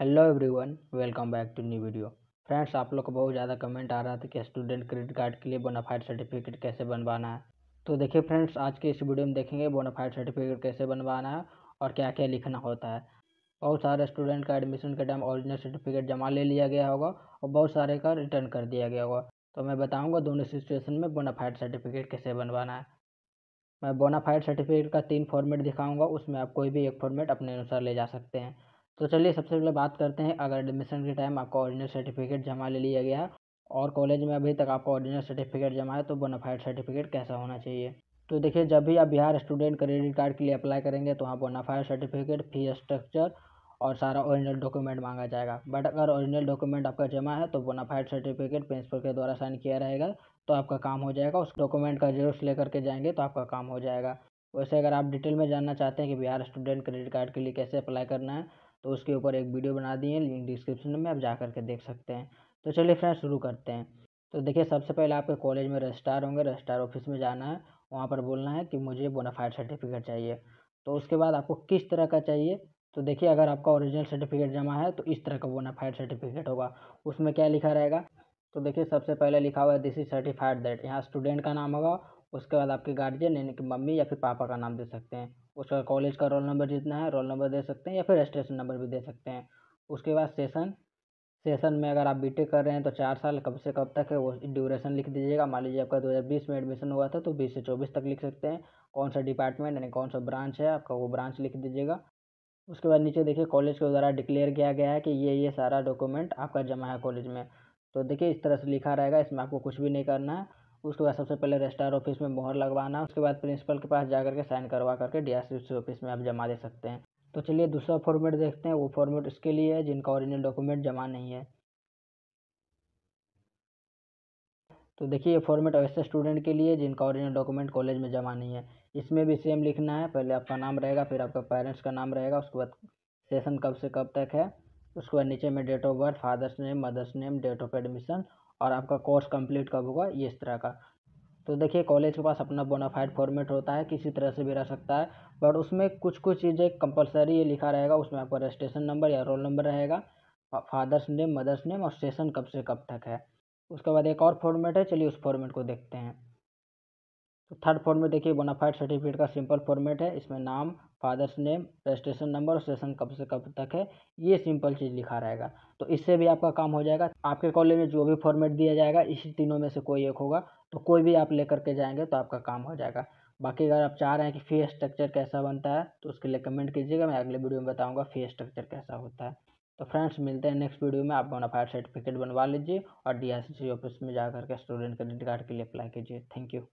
hello everyone welcome back to new video friends आप लोग को बहुत ज़्यादा कमेंट आ रहा था कि स्टूडेंट क्रेडिट कार्ड के लिए बोनाफाइड सर्टिफिकेट कैसे बनवाना है तो देखिए फ्रेंड्स आज के इस वीडियो में देखेंगे बोनाफाइड सर्टिफिकेट कैसे बनवाना है और क्या क्या लिखना होता है बहुत सारे स्टूडेंट का एडमिशन के टाइम ऑरिजिनल सर्टिफिकेट जमा ले लिया गया होगा और बहुत सारे का रिटर्न कर दिया गया होगा तो मैं बताऊँगा दोनों सिचुएसन में बोनाफाइड सर्टिफिकेट कैसे बनवाना है मैं बोनाफाइड सर्टिफिकेट का तीन फॉर्मेट दिखाऊँगा उसमें आप कोई भी एक फॉर्मेट अपने अनुसार ले जा सकते हैं तो चलिए सबसे पहले बात करते हैं अगर एडमिशन के टाइम आपका ओरिजिनल सर्टिफिकेट जमा ले लिया गया और कॉलेज में अभी तक आपका ओरिजिनल सर्टिफिकेट जमा है तो बोनाफाइड सर्टिफिकेट कैसा होना चाहिए तो देखिए जब भी आप बिहार स्टूडेंट क्रेडिट कार्ड के लिए अप्लाई करेंगे तो वहाँ बोनाफाइड सर्टिफिकेट फी स्ट्रक्चर और सारा ओरिजिनल डॉक्यूमेंट मांगा जाएगा बट अगर ओरिजिनल डॉक्यूमेंट आपका जमा है तो बोनाफाइड सर्टिफिकेट प्रिंसिपल के द्वारा साइन किया रहेगा तो आपका काम हो जाएगा उस डॉक्यूमेंट का जेरोक्स लेकर के जाएंगे तो आपका काम हो जाएगा वैसे अगर आप डिटेल में जानना चाहते हैं कि बिहार स्टूडेंट क्रेडिट कार्ड के लिए कैसे अप्लाई करना है तो उसके ऊपर एक वीडियो बना दिए हैं लिंक डिस्क्रिप्शन में आप जा कर के देख सकते हैं तो चलिए फ्रेंड्स शुरू करते हैं तो देखिए सबसे पहले आपके कॉलेज में रजिस्ट्रार होंगे रजिस्ट्रार ऑफिस में जाना है वहाँ पर बोलना है कि मुझे बोनाफाइड सर्टिफिकेट चाहिए तो उसके बाद आपको किस तरह का चाहिए तो देखिए अगर आपका ओरिजिनल सर्टिफिकेट जमा है तो इस तरह का बोनाफाइड सर्टिफिकेट होगा उसमें क्या लिखा रहेगा तो देखिए सबसे पहले लिखा हुआ है दिस इज सर्टिफाइड दैट यहाँ स्टूडेंट का नाम होगा उसके बाद आपके गार्जियन यानी कि मम्मी या फिर पापा का नाम दे सकते हैं उसका कॉलेज का रोल नंबर जितना है रोल नंबर दे सकते हैं या फिर रजिस्ट्रेशन नंबर भी दे सकते हैं उसके बाद सेशन सेशन में अगर आप बीटेक कर रहे हैं तो चार साल कब से कब तक है वो ड्यूरेशन लिख दीजिएगा मान लीजिए आपका 2020 में एडमिशन हुआ था तो 20 से 24 तक लिख सकते हैं कौन सा डिपार्टमेंट यानी कौन सा ब्रांच है आपका वो ब्रांच लिख दीजिएगा उसके बाद नीचे देखिए कॉलेज के द्वारा डिक्लेयर किया गया है कि ये ये सारा डॉक्यूमेंट आपका जमा है कॉलेज में तो देखिए इस तरह से लिखा रहेगा इसमें आपको कुछ भी नहीं करना है उसके बाद सबसे पहले रजिस्ट्रार ऑफिस में मोहर लगवाना उसके बाद प्रिंसिपल के पास जाकर के साइन करवा करके डी ऑफिस में आप जमा दे सकते हैं तो चलिए दूसरा फॉर्मेट देखते हैं वो फॉर्मेट उसके लिए है जिनका ओरिजिनल डॉक्यूमेंट जमा नहीं है तो देखिए ये फॉर्मेट ऐसे स्टूडेंट के लिए जिनका ओरिजिनल डॉक्यूमेंट कॉलेज में जमा नहीं है इसमें भी सेम लिखना है पहले आपका नाम रहेगा फिर आपका पेरेंट्स का नाम रहेगा उसके बाद सेशन कब से कब तक है उसके बाद नीचे में date of birth father's name mother's name date of admission और आपका कोर्स कंप्लीट कब होगा ये इस तरह का तो देखिए कॉलेज के पास अपना बोनाफाइड फॉर्मेट होता है किसी तरह से भी रह सकता है बट उसमें कुछ कुछ चीज़ें कंपलसरी ये लिखा रहेगा उसमें आपका रजिस्ट्रेशन नंबर या रोल नंबर रहेगा फादर्स नेम मदर्स नेम और सेशन कब से कब तक है उसके बाद एक और फॉर्मेट है चलिए उस फॉर्मेट को देखते हैं तो थर्ड में देखिए बोनाफाइड सर्टिफिकेट का सिंपल फॉर्मेट है इसमें नाम फादर्स नेम रजिस्ट्रेशन नंबर और सेशन कब से कब तक है ये सिंपल चीज़ लिखा रहेगा तो इससे भी आपका काम हो जाएगा आपके कॉलेज में जो भी फॉर्मेट दिया जाएगा इसी तीनों में से कोई एक होगा तो कोई भी आप लेकर के जाएंगे तो आपका काम हो जाएगा बाकी अगर आप चाह रहे हैं कि फ़ी स्ट्रक्चर कैसा बनता है तो उसके लिए कमेंट कीजिएगा मैं अगले वीडियो में बताऊँगा फ़ी स्ट्रक्चर कैसा होता है तो फ्रेंड्स मिलते हैं नेक्स्ट वीडियो में आप बोनाफाइड सर्टिफिकेट बनवा लीजिए और डी ऑफिस e में जा करके स्टूडेंट क्रेडिट कार्ड के लिए अप्लाई कीजिए थैंक यू